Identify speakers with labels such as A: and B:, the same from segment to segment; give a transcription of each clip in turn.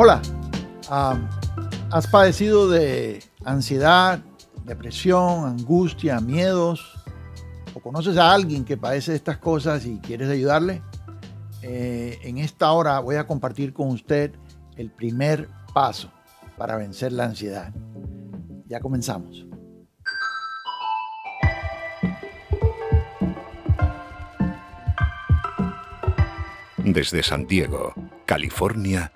A: Hola, ¿has padecido de ansiedad, depresión, angustia, miedos? ¿O conoces a alguien que padece estas cosas y quieres ayudarle? Eh, en esta hora voy a compartir con usted el primer paso para vencer la ansiedad. Ya comenzamos.
B: Desde San Diego, California,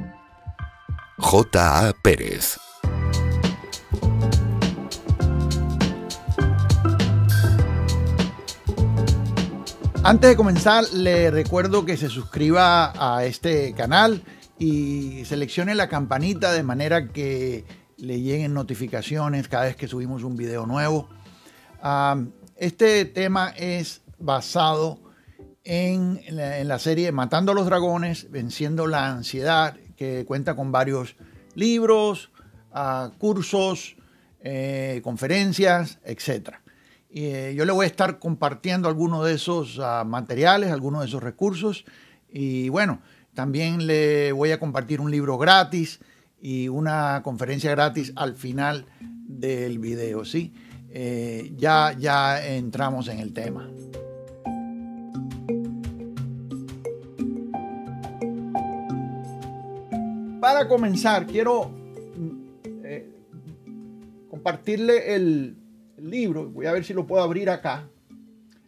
B: J.A. Pérez.
A: Antes de comenzar, le recuerdo que se suscriba a este canal y seleccione la campanita de manera que le lleguen notificaciones cada vez que subimos un video nuevo. este tema es basado en la, en la, serie Matando a los Dragones, Venciendo la Ansiedad, que cuenta con varios libros, ah, cursos, eh, conferencias, etc. Eh, yo le voy a estar compartiendo algunos de esos ah, materiales, algunos de esos recursos y bueno, también le voy a compartir un libro gratis y una conferencia gratis al final del video, ¿sí? Eh, ya, ya entramos en el tema. para comenzar, quiero mm, eh, compartirle el, libro. Voy a ver si lo puedo abrir acá.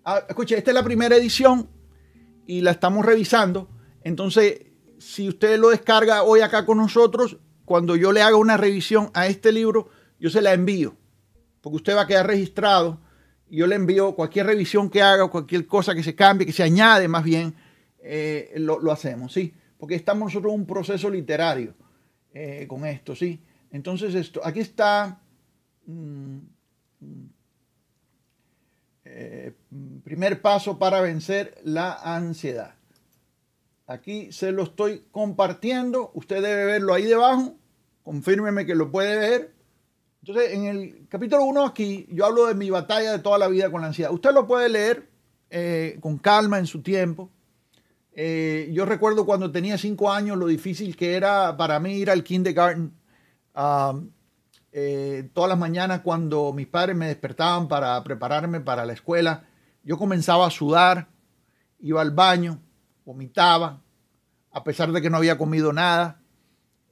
A: Ah, escuche, esta es la primera edición y la estamos revisando. Entonces, si usted lo descarga hoy acá con nosotros, cuando yo le haga una revisión a este libro, yo se la envío, porque usted va a quedar registrado. Y yo le envío cualquier revisión que haga, cualquier cosa que se cambie, que se añade más bien, eh, lo, lo hacemos, ¿sí? porque estamos nosotros en un proceso literario eh, con esto, ¿sí? Entonces, esto, aquí está mm, mm, el eh, primer paso para vencer la ansiedad. Aquí se lo estoy compartiendo, usted debe verlo ahí debajo, confírmeme que lo puede ver. Entonces, en el capítulo 1 aquí, yo hablo de mi batalla de toda la vida con la ansiedad. Usted lo puede leer eh, con calma en su tiempo, eh, yo recuerdo cuando tenía cinco años lo difícil que era para mí ir al kindergarten. Um, eh, todas las mañanas cuando mis padres me despertaban para prepararme para la escuela, yo comenzaba a sudar, iba al baño, vomitaba, a pesar de que no había comido nada.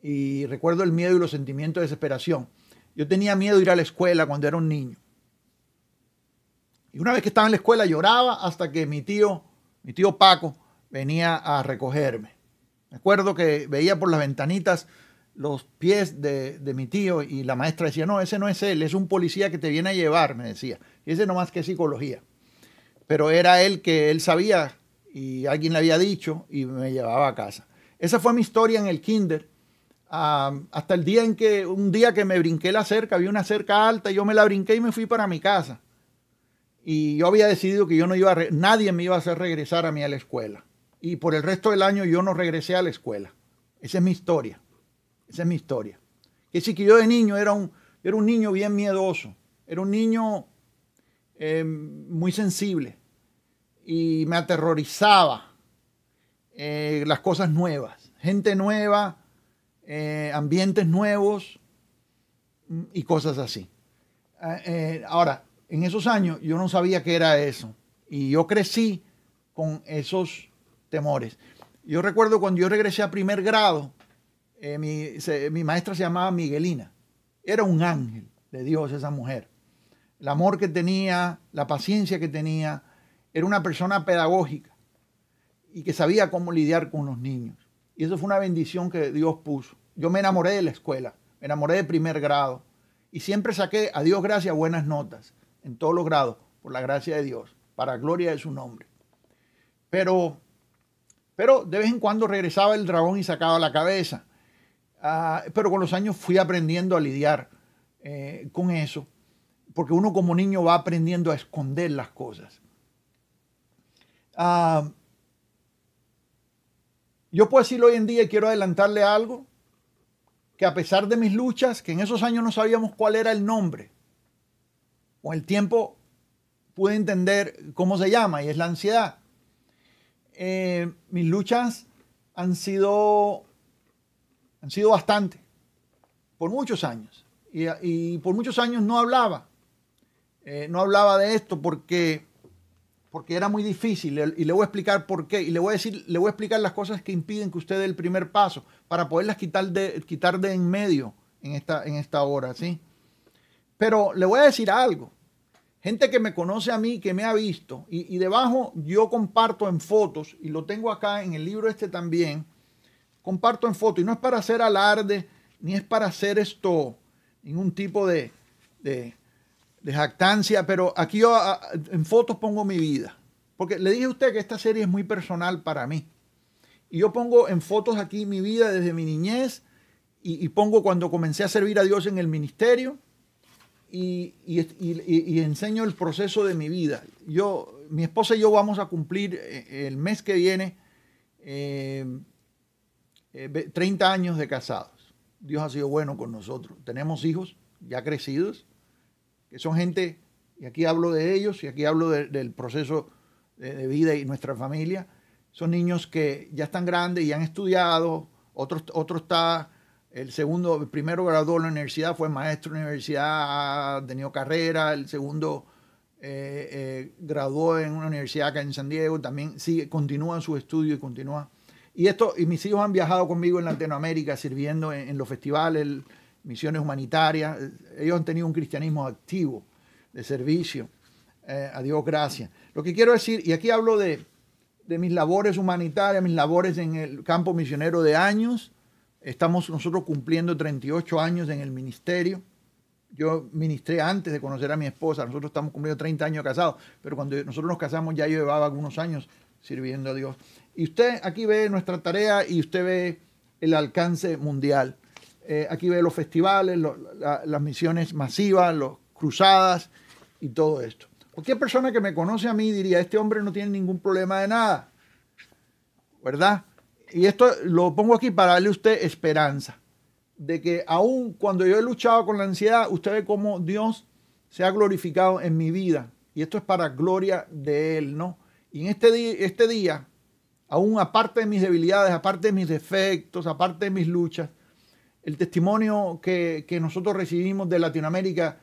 A: Y recuerdo el miedo y los sentimientos de desesperación. Yo tenía miedo de ir a la escuela cuando era un niño. Y una vez que estaba en la escuela lloraba hasta que mi tío, mi tío Paco, venía a recogerme. Me acuerdo que veía por las ventanitas los pies de, mi tío y la maestra decía, no, ese no es él, es un policía que te viene a llevar, me decía. Y ese más que psicología. Pero era él que él sabía y alguien le había dicho y me llevaba a casa. Esa fue mi historia en el kinder. hasta el día en que, un día que me brinqué la cerca, había una cerca alta, yo me la brinqué y me fui para mi casa. Y yo había decidido que yo no iba a nadie me iba a hacer regresar a mí a la escuela y por el resto del año yo no regresé a la escuela. Esa es mi historia. Esa es mi historia. Que decir, que yo de niño era un, era un niño bien miedoso, era un niño em, muy sensible y me aterrorizaba eh, las cosas nuevas, gente nueva, eh, ambientes nuevos mm, y cosas así. Ah, eh, ahora, en esos años yo no sabía qué era eso y yo crecí con esos temores. Yo recuerdo cuando yo regresé a primer grado, eh, mi, mi maestra se llamaba Miguelina. Era un ángel de Dios esa mujer. El amor que tenía, la paciencia que tenía, era una persona pedagógica y que sabía cómo lidiar con los niños. Y eso fue una bendición que Dios puso. Yo me enamoré de la escuela, me enamoré de primer grado y siempre saqué, a Dios gracias, buenas notas en todos los grados, por la gracia de Dios, para gloria de su nombre. Pero pero de vez en cuando regresaba el dragón y sacaba la cabeza. Ah, pero con los años fui aprendiendo a lidiar eh, con eso, porque uno como niño va aprendiendo a esconder las cosas. Ah, yo puedo decir hoy en día, quiero adelantarle algo, que a pesar de mis luchas, que en esos años no sabíamos cuál era el nombre, con el tiempo pude entender cómo se llama y es la ansiedad. Eh, mis luchas han sido, han sido bastante, por muchos años. Y, por muchos años no hablaba, eh, no hablaba de esto porque, porque era muy difícil y le voy a explicar por qué. Y le voy a decir, le voy a explicar las cosas que impiden que usted dé el primer paso para poderlas quitar de, quitar de en medio en esta, en esta hora, ¿sí? Pero le voy a decir algo gente que me conoce a mí, que me ha visto, y, debajo yo comparto en fotos, y lo tengo acá en el libro este también, comparto en fotos, y no es para hacer alarde, ni es para hacer esto, ningún tipo de, de, jactancia, pero aquí yo en fotos pongo mi vida, porque le dije a usted que esta serie es muy personal para mí, y yo pongo en fotos aquí mi vida desde mi niñez, y pongo cuando comencé a servir a Dios en el ministerio, y, enseño el proceso de mi vida. Yo, mi esposa y yo vamos a cumplir eh, el mes que viene 30 eh, eh, años de casados. Dios ha sido bueno con nosotros. Tenemos hijos ya crecidos, que son gente, y aquí hablo de ellos, y aquí hablo del proceso de, vida y nuestra familia, son niños que ya están grandes y han estudiado, otros están... está el segundo, el primero graduó en la universidad, fue maestro en la universidad, ha tenido carrera. El segundo eh, eh, graduó en una universidad acá en San Diego, también sigue, continúa su estudio y continúa. Y esto, y mis hijos han viajado conmigo en Latinoamérica sirviendo en, los festivales, misiones humanitarias. Ellos han tenido un cristianismo activo, de servicio. Eh, a Dios gracias. Lo que quiero decir, y aquí hablo de, de mis labores humanitarias, mis labores en el campo misionero de años, Estamos nosotros cumpliendo 38 años en el ministerio. Yo ministré antes de conocer a mi esposa. Nosotros estamos cumpliendo 30 años casados. Pero cuando nosotros nos casamos ya yo llevaba algunos años sirviendo a Dios. Y usted aquí ve nuestra tarea y usted ve el alcance mundial. Eh, aquí ve los festivales, las misiones masivas, las cruzadas y todo esto. Cualquier persona que me conoce a mí diría, este hombre no tiene ningún problema de nada. ¿Verdad? y esto lo pongo aquí para darle a usted esperanza, de que aún cuando yo he luchado con la ansiedad, usted ve cómo Dios se ha glorificado en mi vida. Y esto es para gloria de Él, ¿no? Y en este, este día, aún aparte de mis debilidades, aparte de mis defectos, aparte de mis luchas, el testimonio que, nosotros recibimos de Latinoamérica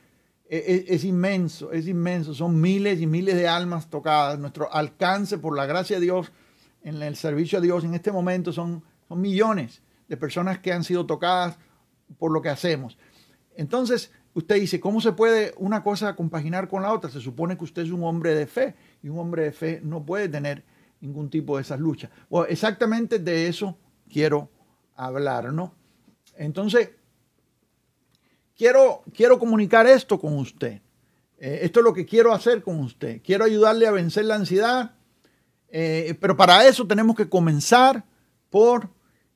A: e, e, es, inmenso, es inmenso. Son miles y miles de almas tocadas. Nuestro alcance, por la gracia de Dios, en el servicio a Dios en este momento son, millones de personas que han sido tocadas por lo que hacemos. Entonces, usted dice, ¿cómo se puede una cosa compaginar con la otra? Se supone que usted es un hombre de fe y un hombre de fe no puede tener ningún tipo de esas luchas. Bueno, exactamente de eso quiero hablar, ¿no? Entonces, quiero, quiero comunicar esto con usted. Eh, esto es lo que quiero hacer con usted. Quiero ayudarle a vencer la ansiedad, eh, pero para eso tenemos que comenzar por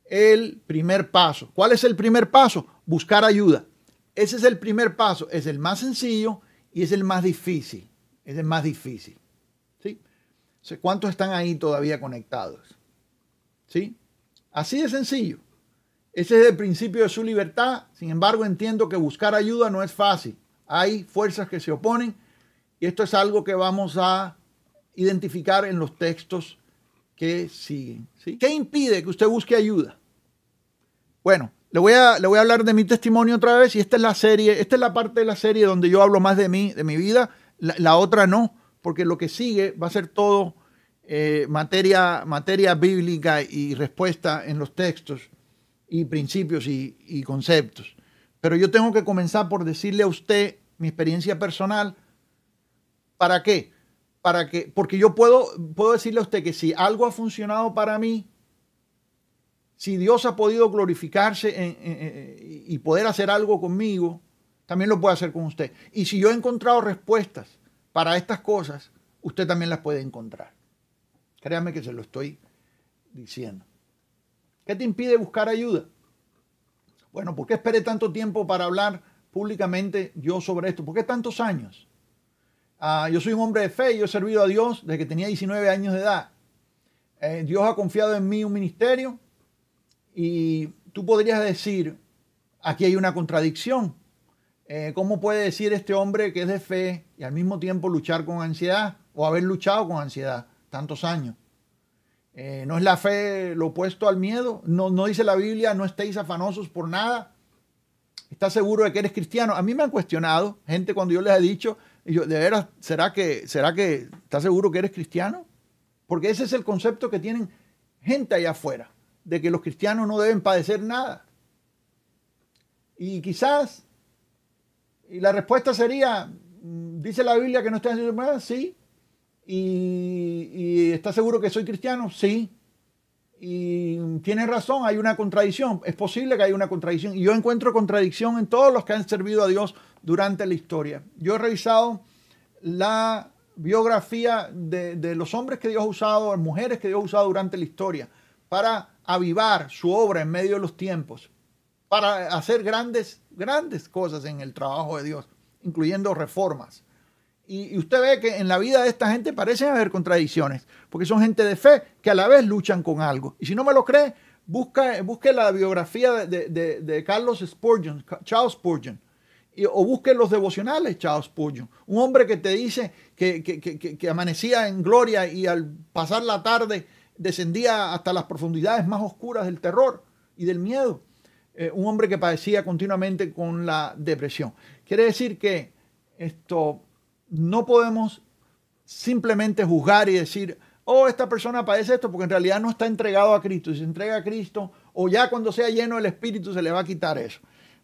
A: el primer paso. ¿Cuál es el primer paso? Buscar ayuda. Ese es el primer paso. Es el más sencillo y es el más difícil. Es el más difícil. ¿Sí? ¿Cuántos están ahí todavía conectados? ¿Sí? Así de sencillo. Ese es el principio de su libertad. Sin embargo, entiendo que buscar ayuda no es fácil. Hay fuerzas que se oponen y esto es algo que vamos a identificar en los textos que siguen. ¿sí? ¿Qué impide que usted busque ayuda? Bueno, le voy, a, le voy a hablar de mi testimonio otra vez y esta es la serie, esta es la parte de la serie donde yo hablo más de mí, de mi vida, la, otra no, porque lo que sigue va a ser todo eh, materia, materia bíblica y respuesta en los textos y principios y, y conceptos. Pero yo tengo que comenzar por decirle a usted mi experiencia personal. ¿Para qué? para que, porque yo puedo, puedo decirle a usted que si algo ha funcionado para mí, si Dios ha podido glorificarse y poder hacer algo conmigo, también lo puede hacer con usted. Y si yo he encontrado respuestas para estas cosas, usted también las puede encontrar. Créame que se lo estoy diciendo. ¿Qué te impide buscar ayuda? Bueno, ¿por qué esperé tanto tiempo para hablar públicamente yo sobre esto? ¿Por qué tantos años? Ah, yo soy un hombre de fe, yo he servido a Dios desde que tenía 19 años de edad. Eh, Dios ha confiado en mí un ministerio y tú podrías decir, aquí hay una contradicción. Eh, ¿Cómo puede decir este hombre que es de fe y al mismo tiempo luchar con ansiedad o haber luchado con ansiedad tantos años? Eh, ¿No es la fe lo opuesto al miedo? ¿No, ¿No dice la Biblia, no estéis afanosos por nada? ¿Estás seguro de que eres cristiano? A mí me han cuestionado gente cuando yo les he dicho, y yo, ¿de veras? ¿Será que, será que estás seguro que eres cristiano? Porque ese es el concepto que tienen gente allá afuera, de que los cristianos no deben padecer nada. Y quizás, y la respuesta sería, mm, dice la Biblia que no estás haciendo nada, sí. Y, y estás seguro que soy cristiano, sí. Y tienes razón, hay una contradicción. Es posible que haya una contradicción. Y yo encuentro contradicción en todos los que han servido a Dios durante la historia. Yo he revisado la biografía de, los hombres que Dios ha usado, las mujeres que Dios ha usado durante la historia, para avivar su obra en medio de los tiempos, para hacer grandes, grandes cosas en el trabajo de Dios, incluyendo reformas. Y, usted ve que en la vida de esta gente parece haber contradicciones, porque son gente de fe que a la vez luchan con algo. Y si no me lo cree, busca, busque la biografía de, de Carlos Spurgeon, Charles Spurgeon o busquen los devocionales, Charles puño Un hombre que te dice que, amanecía en gloria y al pasar la tarde descendía hasta las profundidades más oscuras del terror y del miedo. Eh, un hombre que padecía continuamente con la depresión. Quiere decir que esto no podemos simplemente juzgar y decir, oh, esta persona padece esto porque en realidad no está entregado a Cristo. Si se entrega a Cristo, o ya cuando sea lleno el Espíritu se le va a quitar eso.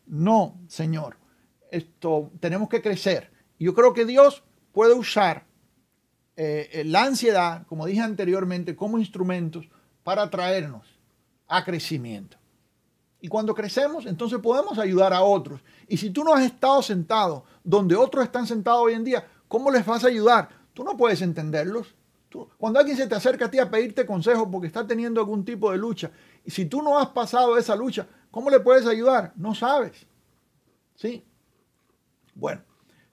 A: No, Señor esto, tenemos que crecer. Yo creo que Dios puede usar eh, la ansiedad, como dije anteriormente, como instrumentos para traernos a crecimiento. Y cuando crecemos, entonces podemos ayudar a otros. Y si tú no has estado sentado donde otros están sentados hoy en día, ¿cómo les vas a ayudar? Tú no puedes entenderlos. cuando alguien se te acerca a ti a pedirte consejo porque está teniendo algún tipo de lucha, y si tú no has pasado esa lucha, ¿cómo le puedes ayudar? No sabes. ¿Sí? Bueno,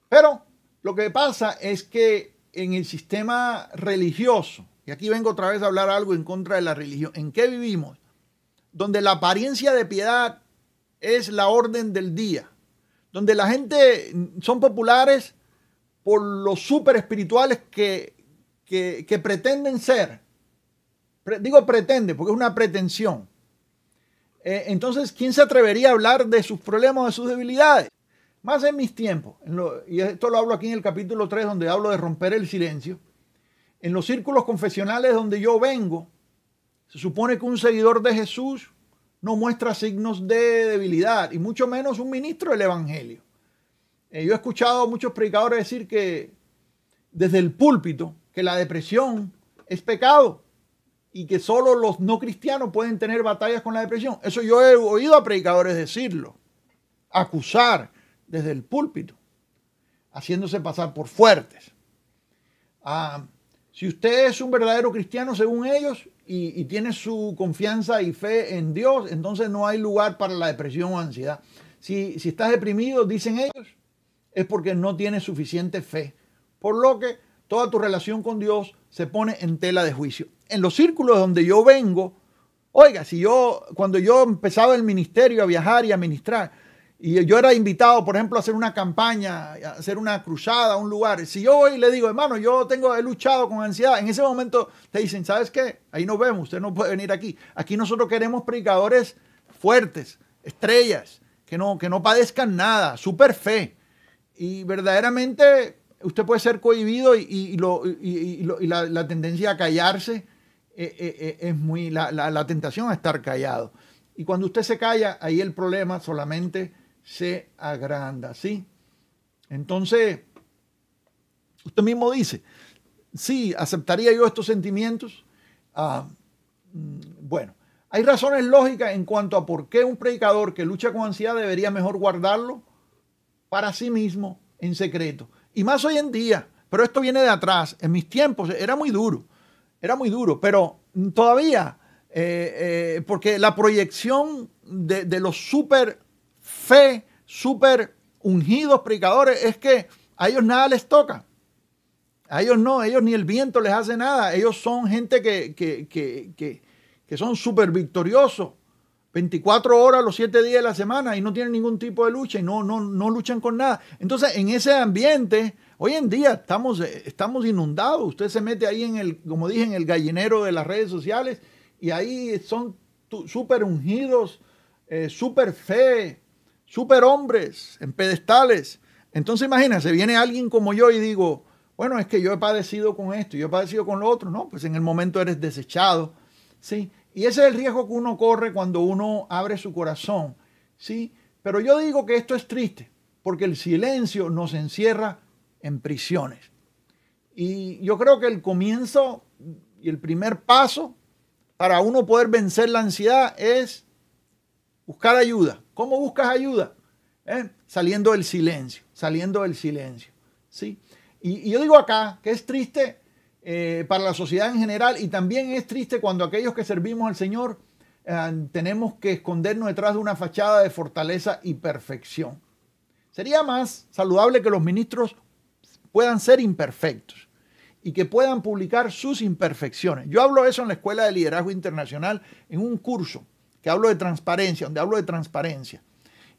A: pero lo que pasa es que en el sistema religioso, y aquí vengo otra vez a hablar algo en contra de la religión, ¿en qué vivimos? Donde la apariencia de piedad es la orden del día, donde la gente son populares por los super espirituales que, pretenden ser. digo pretende, porque es una pretensión. Eh, entonces, ¿quién se atrevería a hablar de sus problemas, de sus debilidades? Más en mis tiempos, y esto lo hablo aquí en el capítulo 3 donde hablo de romper el silencio, en los círculos confesionales donde yo vengo, se supone que un seguidor de Jesús no muestra signos de debilidad, y mucho menos un ministro del Evangelio. Eh, yo he escuchado a muchos predicadores decir que desde el púlpito, que la depresión es pecado y que solo los no cristianos pueden tener batallas con la depresión. Eso yo he oído a predicadores decirlo, acusar desde el púlpito, haciéndose pasar por fuertes. Ah, si usted es un verdadero cristiano según ellos y, tiene su confianza y fe en Dios, entonces no hay lugar para la depresión o ansiedad. Si, si estás deprimido, dicen ellos, es porque no tienes suficiente fe. Por lo que toda tu relación con Dios se pone en tela de juicio. En los círculos donde yo vengo, oiga, si yo, cuando yo empezaba el ministerio a viajar y a ministrar, y yo era invitado, por ejemplo, a hacer una campaña, a hacer una cruzada a un lugar. Si yo hoy le digo, hermano, yo tengo, he luchado con ansiedad, en ese momento te dicen, ¿sabes qué? Ahí nos vemos, usted no puede venir aquí. Aquí nosotros queremos predicadores fuertes, estrellas, que no, que no padezcan nada, súper fe. Y verdaderamente usted puede ser cohibido y, lo, la, tendencia a callarse eh, eh, eh, es muy, la, la tentación a estar callado. Y cuando usted se calla, ahí el problema solamente se agranda, ¿sí? Entonces, usted mismo dice, sí, aceptaría yo estos sentimientos. Ah, mm, bueno, hay razones lógicas en cuanto a por qué un predicador que lucha con ansiedad debería mejor guardarlo para sí mismo en secreto. Y más hoy en día, pero esto viene de atrás. En mis tiempos era muy duro, era muy duro, pero todavía, eh, eh, porque la proyección de, de los super fe, súper ungidos predicadores, es que a ellos nada les toca. A ellos no, ellos ni el viento les hace nada. Ellos son gente que, son súper victoriosos. 24 horas los 7 días de la semana y no tienen ningún tipo de lucha y no, no, luchan con nada. Entonces, en ese ambiente, hoy en día estamos, estamos inundados. Usted se mete ahí en el, como dije, en el gallinero de las redes sociales y ahí son súper ungidos, eh, súper fe, superhombres en pedestales. Entonces imagínense, viene alguien como yo y digo, bueno, es que yo he padecido con esto, yo he padecido con lo otro. No, pues en el momento eres desechado. ¿sí? Y ese es el riesgo que uno corre cuando uno abre su corazón. ¿sí? Pero yo digo que esto es triste, porque el silencio nos encierra en prisiones. Y yo creo que el comienzo y el primer paso para uno poder vencer la ansiedad es buscar ayuda. ¿Cómo buscas ayuda? ¿Eh? Saliendo del silencio, saliendo del silencio. ¿sí? Y, yo digo acá que es triste eh, para la sociedad en general y también es triste cuando aquellos que servimos al Señor eh, tenemos que escondernos detrás de una fachada de fortaleza y perfección. Sería más saludable que los ministros puedan ser imperfectos y que puedan publicar sus imperfecciones. Yo hablo eso en la Escuela de Liderazgo Internacional en un curso que hablo de transparencia, donde hablo de transparencia.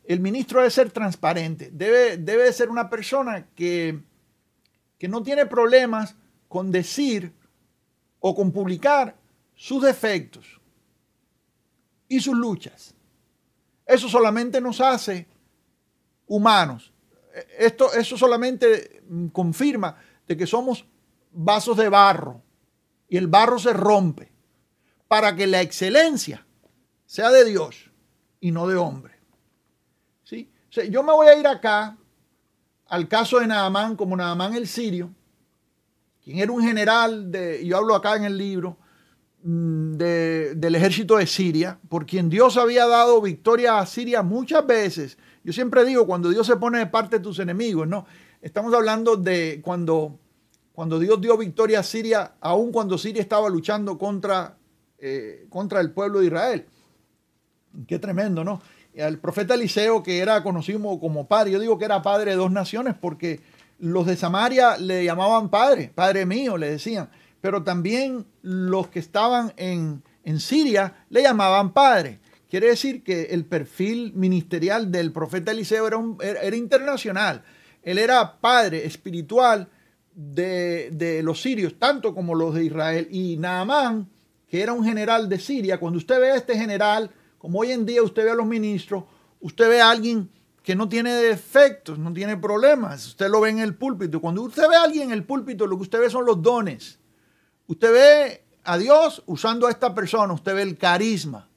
A: El ministro debe ser transparente, debe, debe ser una persona que, que no tiene problemas con decir o con publicar sus defectos y sus luchas. Eso solamente nos hace humanos. Esto, eso solamente confirma de que somos vasos de barro y el barro se rompe para que la excelencia sea de Dios y no de hombre. ¿Sí? yo me voy a ir acá al caso de Naamán, como Naamán el sirio, quien era un general, de, yo hablo acá en el libro, mm, del ejército de Siria, por quien Dios había dado victoria a Siria muchas veces. Yo siempre digo, cuando Dios se pone de parte de tus enemigos, ¿no? Estamos hablando de cuando, cuando Dios dio victoria a Siria, aun cuando Siria estaba luchando contra, eh, contra el pueblo de Israel. Qué tremendo, ¿no? El profeta Eliseo, que era conocido como padre, yo digo que era padre de dos naciones porque los de Samaria le llamaban padre, padre mío, le decían, pero también los que estaban en, Siria le llamaban padre. Quiere decir que el perfil ministerial del profeta Eliseo era, internacional. Él era padre espiritual de, de, los sirios, tanto como los de Israel. Y Naamán, que era un general de Siria, cuando usted ve a este general como hoy en día usted ve a los ministros, usted ve a alguien que no tiene defectos, no tiene problemas, usted lo ve en el púlpito. Cuando usted ve a alguien en el púlpito, lo que usted ve son los dones. Usted ve a Dios usando a esta persona, usted ve el carisma.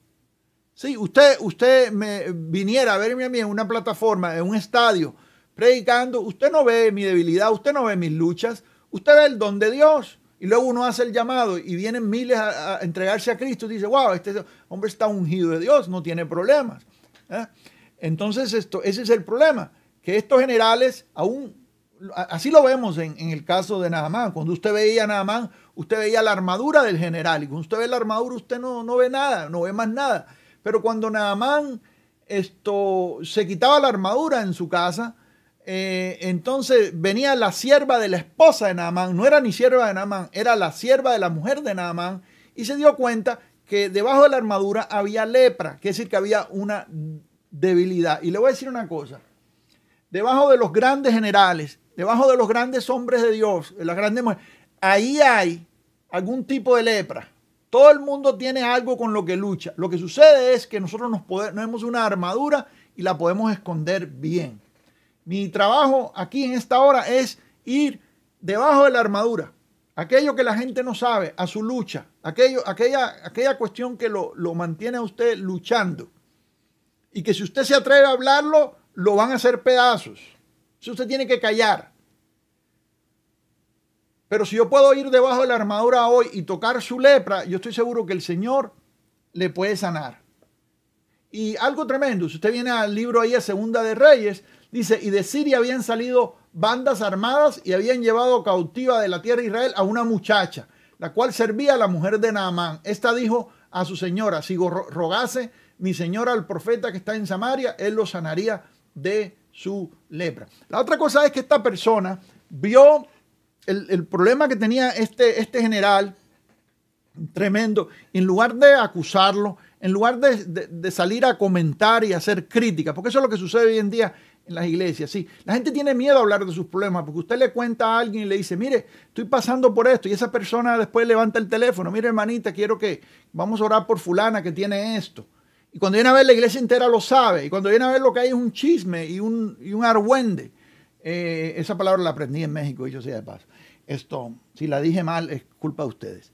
A: Si usted, usted me viniera a verme a mí en una plataforma, en un estadio, predicando, usted no ve mi debilidad, usted no ve mis luchas, usted ve el don de Dios. Y luego uno hace el llamado y vienen miles a, entregarse a Cristo y dice, wow, este hombre está ungido de Dios, no tiene problemas. ¿eh? Entonces, esto, ese es el problema, que estos generales, aún, así lo vemos en, el caso de Naamán, cuando usted veía a usted veía la armadura del general, y cuando usted ve la armadura, usted no, ve nada, no ve más nada. Pero cuando Naamán esto, se quitaba la armadura en su casa, eh, entonces venía la sierva de la esposa de Naamán, no era ni sierva de Naamán, era la sierva de la mujer de Naamán, y se dio cuenta que debajo de la armadura había lepra, que es decir, que había una debilidad. Y le voy a decir una cosa, debajo de los grandes generales, debajo de los grandes hombres de Dios, las grandes ahí hay algún tipo de lepra. Todo el mundo tiene algo con lo que lucha. Lo que sucede es que nosotros nos, podemos, una armadura y la podemos esconder bien. Mi trabajo aquí en esta hora es ir debajo de la armadura, aquello que la gente no sabe, a su lucha, aquello, aquella, aquella cuestión que lo, mantiene a usted luchando. Y que si usted se atreve a hablarlo, lo van a hacer pedazos. si usted tiene que callar. Pero si yo puedo ir debajo de la armadura hoy y tocar su lepra, yo estoy seguro que el Señor le puede sanar. Y algo tremendo, si usted viene al libro ahí a Segunda de Reyes, Dice, y de Siria habían salido bandas armadas y habían llevado cautiva de la tierra de Israel a una muchacha, la cual servía a la mujer de Naamán. Esta dijo a su señora, si rogase mi señora al profeta que está en Samaria, él lo sanaría de su lepra. La otra cosa es que esta persona vio el, el problema que tenía este, este general tremendo, en lugar de acusarlo, en lugar de, salir a comentar y hacer crítica, porque eso es lo que sucede hoy en día en las iglesias, sí. La gente tiene miedo a hablar de sus problemas, porque usted le cuenta a alguien y le dice, mire, estoy pasando por esto, y esa persona después levanta el teléfono, mire hermanita, quiero que vamos a orar por fulana que tiene esto. Y cuando viene a ver la iglesia entera lo sabe, y cuando viene a ver lo que hay es un chisme y un, y un argüende. Eh, esa palabra la aprendí en México, y yo sé de paso. Esto, si la dije mal, es culpa de ustedes.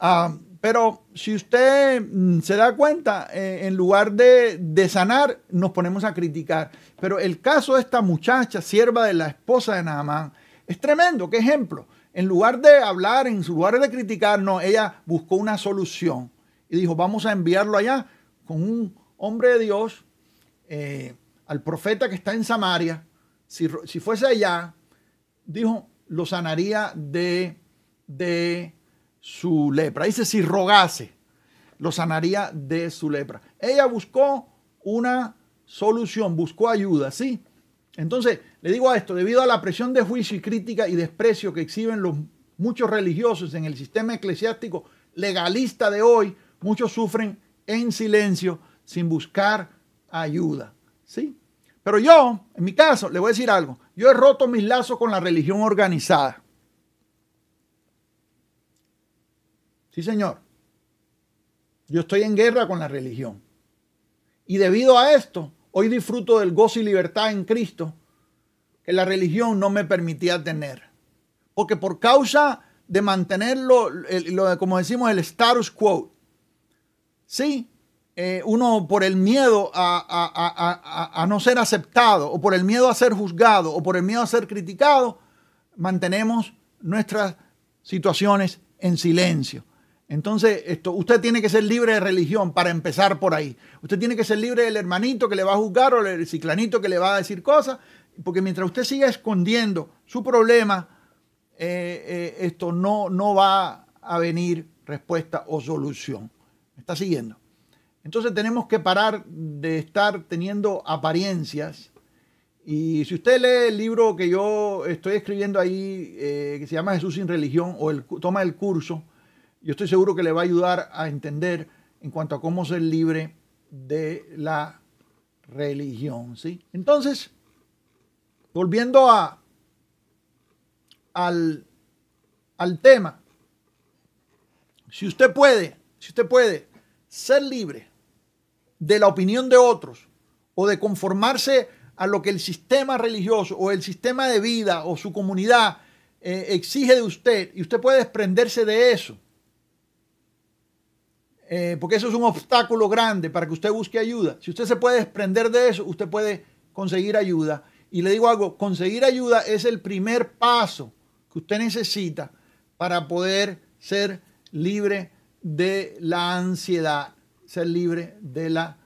A: Ah, pero si usted mm, se da cuenta, eh, en lugar de, de, sanar, nos ponemos a criticar. Pero el caso de esta muchacha, sierva de la esposa de Naamán, es tremendo. ¿Qué ejemplo? En lugar de hablar, en lugar de criticar, no, ella buscó una solución y dijo, vamos a enviarlo allá con un hombre de Dios, eh, al profeta que está en Samaria. Si, si fuese allá, dijo, lo sanaría de, de su lepra. Dice, si rogase, lo sanaría de su lepra. Ella buscó una solución, buscó ayuda, ¿sí? Entonces, le digo a esto, debido a la presión de juicio y crítica y desprecio que exhiben los muchos religiosos en el sistema eclesiástico legalista de hoy, muchos sufren en silencio sin buscar ayuda, ¿sí? Pero yo, en mi caso, le voy a decir algo, yo he roto mis lazos con la religión organizada. Sí, señor. Yo estoy en guerra con la religión. Y debido a esto, hoy disfruto del gozo y libertad en Cristo que la religión no me permitía tener. Porque por causa de mantenerlo, como decimos, el status quo, sí, eh, uno por el miedo a, no ser aceptado, o por el miedo a ser juzgado, o por el miedo a ser criticado, mantenemos nuestras situaciones en silencio. Entonces, esto, usted tiene que ser libre de religión para empezar por ahí. Usted tiene que ser libre del hermanito que le va a juzgar o del ciclanito que le va a decir cosas, porque mientras usted siga escondiendo su problema, eh, eh, esto no, va a venir respuesta o solución. está siguiendo? Entonces tenemos que parar de estar teniendo apariencias. Y si usted lee el libro que yo estoy escribiendo ahí, eh, que se llama Jesús sin religión, o toma el curso, yo estoy seguro que le va a ayudar a entender en cuanto a cómo ser libre de la religión. ¿sí? Entonces, volviendo a, al, tema, si usted puede, si usted puede ser libre de la opinión de otros o de conformarse a lo que el sistema religioso o el sistema de vida o su comunidad eh, exige de usted y usted puede desprenderse de eso eh, porque eso es un obstáculo grande para que usted busque ayuda. Si usted se puede desprender de eso, usted puede conseguir ayuda. Y le digo algo, conseguir ayuda es el primer paso que usted necesita para poder ser libre de la ansiedad, ser libre de la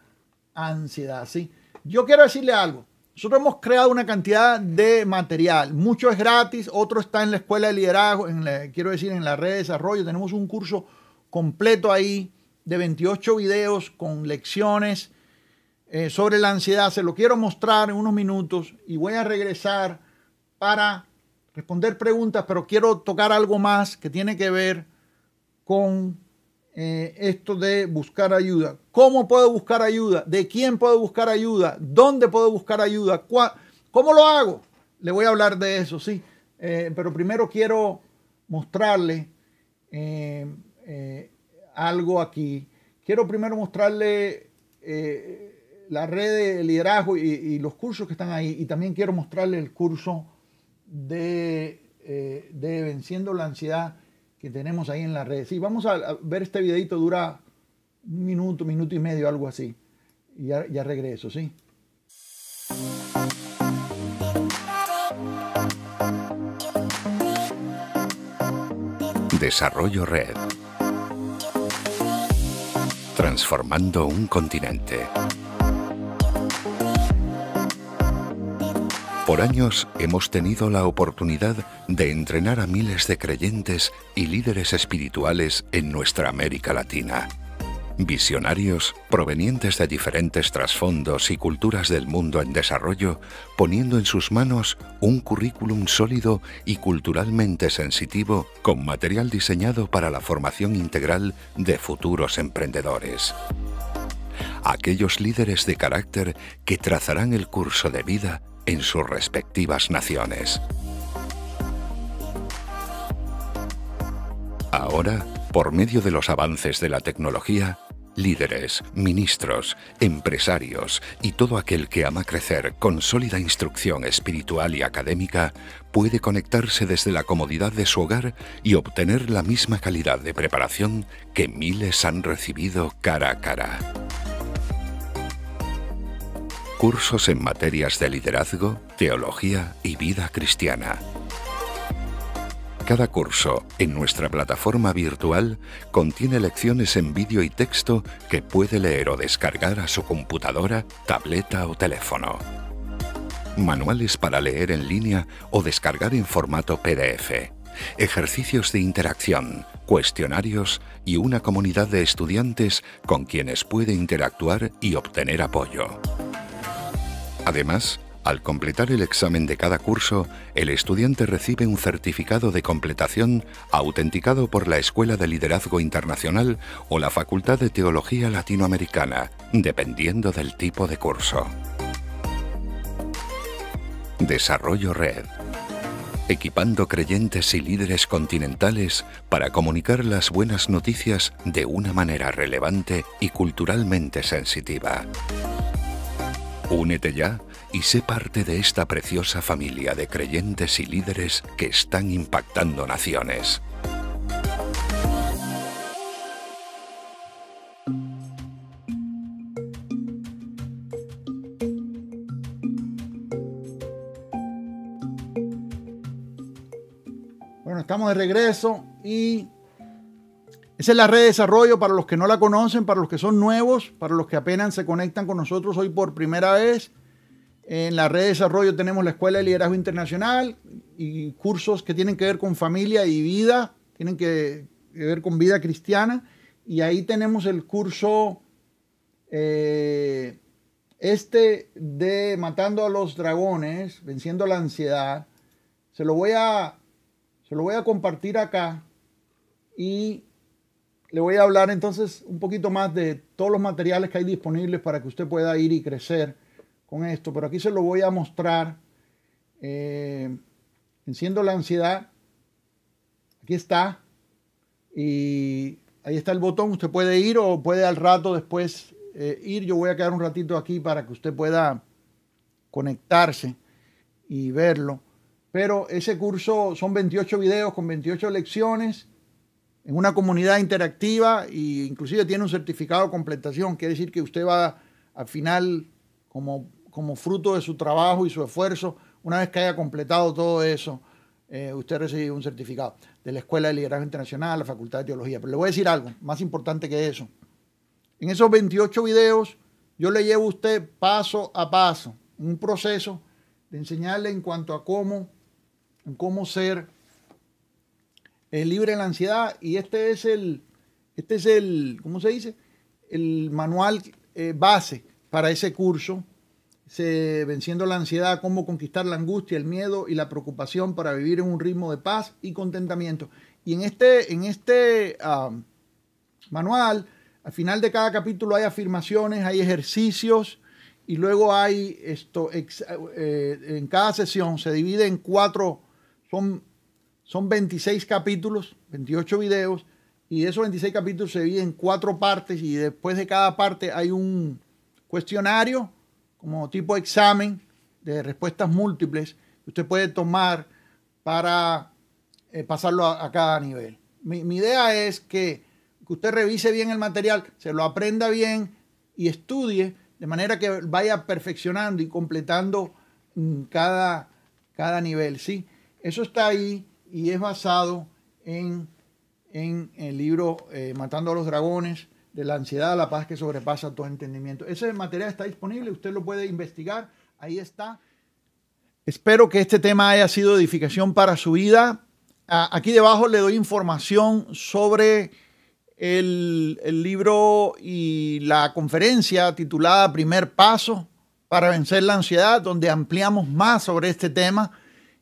A: ansiedad, ¿sí? Yo quiero decirle algo. Nosotros hemos creado una cantidad de material. Mucho es gratis, otro está en la escuela de liderazgo, quiero decir, en la red de desarrollo. Tenemos un curso completo ahí de 28 videos con lecciones eh, sobre la ansiedad. Se lo quiero mostrar en unos minutos y voy a regresar para responder preguntas, pero quiero tocar algo más que tiene que ver con eh, esto de buscar ayuda. ¿Cómo puedo buscar ayuda? ¿De quién puedo buscar ayuda? ¿Dónde puedo buscar ayuda? ¿Cómo lo hago? Le voy a hablar de eso, sí. Eh, pero primero quiero mostrarle algo aquí, quiero primero mostrarle eh, la red de liderazgo y, los cursos que están ahí. Y también quiero mostrarle el curso de, eh, Venciendo la Ansiedad que tenemos ahí en la red. Sí, vamos a ver este videito, dura un minuto, minuto y medio, algo así. Y ya, ya regreso, ¿sí?
B: Desarrollo Red transformando un continente. Por años hemos tenido la oportunidad de entrenar a miles de creyentes y líderes espirituales en nuestra América Latina. Visionarios provenientes de diferentes trasfondos y culturas del mundo en desarrollo, poniendo en sus manos un currículum sólido y culturalmente sensitivo con material diseñado para la formación integral de futuros emprendedores. Aquellos líderes de carácter que trazarán el curso de vida en sus respectivas naciones. Ahora, por medio de los avances de la tecnología, líderes, ministros, empresarios y todo aquel que ama crecer con sólida instrucción espiritual y académica puede conectarse desde la comodidad de su hogar y obtener la misma calidad de preparación que miles han recibido cara a cara. Cursos en materias de liderazgo, teología y vida cristiana cada curso en nuestra plataforma virtual contiene lecciones en vídeo y texto que puede leer o descargar a su computadora, tableta o teléfono. Manuales para leer en línea o descargar en formato PDF. Ejercicios de interacción, cuestionarios y una comunidad de estudiantes con quienes puede interactuar y obtener apoyo. Además, al completar el examen de cada curso, el estudiante recibe un certificado de completación autenticado por la Escuela de Liderazgo Internacional o la Facultad de Teología Latinoamericana, dependiendo del tipo de curso. Desarrollo Red equipando creyentes y líderes continentales para comunicar las buenas noticias de una manera relevante y culturalmente sensitiva. Únete ya y sé parte de esta preciosa familia de creyentes y líderes que están impactando naciones.
A: Bueno, estamos de regreso y esa es la red de desarrollo para los que no la conocen, para los que son nuevos, para los que apenas se conectan con nosotros hoy por primera vez. En la red de desarrollo tenemos la Escuela de Liderazgo Internacional y cursos que tienen que ver con familia y vida, tienen que, ver con vida cristiana. Y ahí tenemos el curso eh, este de Matando a los Dragones, Venciendo la Ansiedad. Se lo voy a, se lo voy a compartir acá y le voy a hablar entonces un poquito más de todos los materiales que hay disponibles para que usted pueda ir y crecer con esto, pero aquí se lo voy a mostrar. Eh, enciendo la ansiedad. Aquí está. Y ahí está el botón. Usted puede ir o puede al rato después eh, ir. Yo voy a quedar un ratito aquí para que usted pueda conectarse y verlo. Pero ese curso son 28 videos con 28 lecciones en una comunidad interactiva e inclusive tiene un certificado de completación. Quiere decir que usted va al final como como fruto de su trabajo y su esfuerzo, una vez que haya completado todo eso, eh, usted recibe un certificado de la Escuela de Liderazgo Internacional, la Facultad de Teología. Pero le voy a decir algo más importante que eso. En esos 28 videos, yo le llevo a usted paso a paso un proceso de enseñarle en cuanto a cómo, cómo ser eh, libre de la ansiedad. Y este es el, este es el, ¿cómo se dice? El manual eh, base para ese curso venciendo la ansiedad, cómo conquistar la angustia, el miedo y la preocupación para vivir en un ritmo de paz y contentamiento. Y en este, en este manual, al final de cada capítulo hay afirmaciones, hay ejercicios y luego hay esto, eh, en cada sesión se divide en cuatro, son, son 26 capítulos, 28 videos y esos 26 capítulos se dividen en cuatro partes y después de cada parte hay un cuestionario como tipo de examen de respuestas múltiples que usted puede tomar para eh, pasarlo a, cada nivel. Mi, idea es que, usted revise bien el material, se lo aprenda bien y estudie de manera que vaya perfeccionando y completando mm, cada, cada nivel. ¿sí? Eso está ahí y es basado en, el libro eh, Matando a los Dragones de la ansiedad a la paz que sobrepasa todo entendimiento. Ese material está disponible, usted lo puede investigar, ahí está. Espero que este tema haya sido edificación para su vida. Ah, aquí debajo le doy información sobre el, el libro y la conferencia titulada Primer Paso para vencer la ansiedad, donde ampliamos más sobre este tema.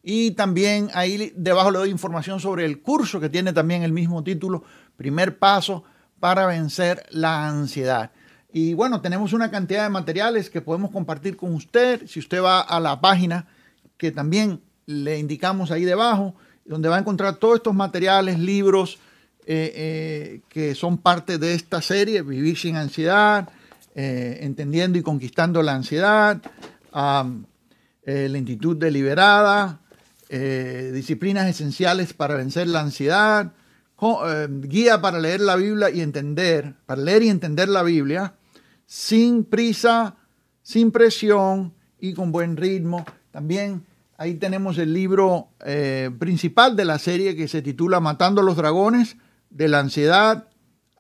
A: Y también ahí debajo le doy información sobre el curso que tiene también el mismo título, Primer Paso para vencer la ansiedad. Y bueno, tenemos una cantidad de materiales que podemos compartir con usted. Si usted va a la página que también le indicamos ahí debajo, donde va a encontrar todos estos materiales, libros eh, eh, que son parte de esta serie, Vivir sin ansiedad, eh, Entendiendo y Conquistando la Ansiedad, La Lentitud Deliberada, Disciplinas Esenciales para Vencer la Ansiedad, eh, guía para leer la Biblia y entender, para leer y entender la Biblia, sin prisa, sin presión y con buen ritmo. También ahí tenemos el libro eh, principal de la serie que se titula Matando a los Dragones, de la ansiedad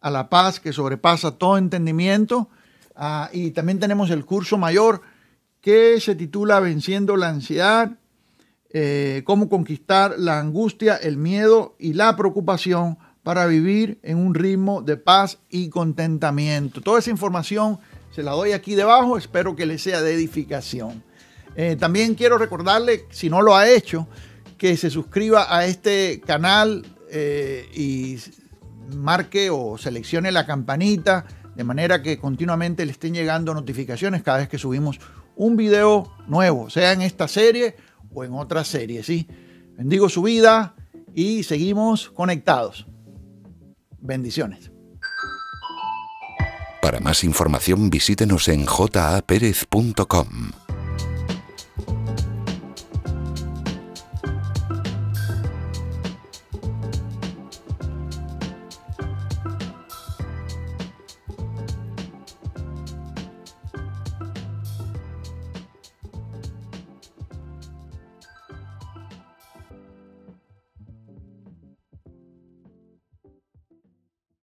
A: a la paz que sobrepasa todo entendimiento. Ah, y también tenemos el curso mayor que se titula Venciendo la ansiedad eh, cómo conquistar la angustia, el miedo y la preocupación para vivir en un ritmo de paz y contentamiento. Toda esa información se la doy aquí debajo, espero que le sea de edificación. Eh, también quiero recordarle, si no lo ha hecho, que se suscriba a este canal eh, y marque o seleccione la campanita, de manera que continuamente le estén llegando notificaciones cada vez que subimos un video nuevo, sea en esta serie o en otra serie, ¿sí? Bendigo su vida y seguimos conectados. Bendiciones.
B: Para más información visítenos en japerez.com.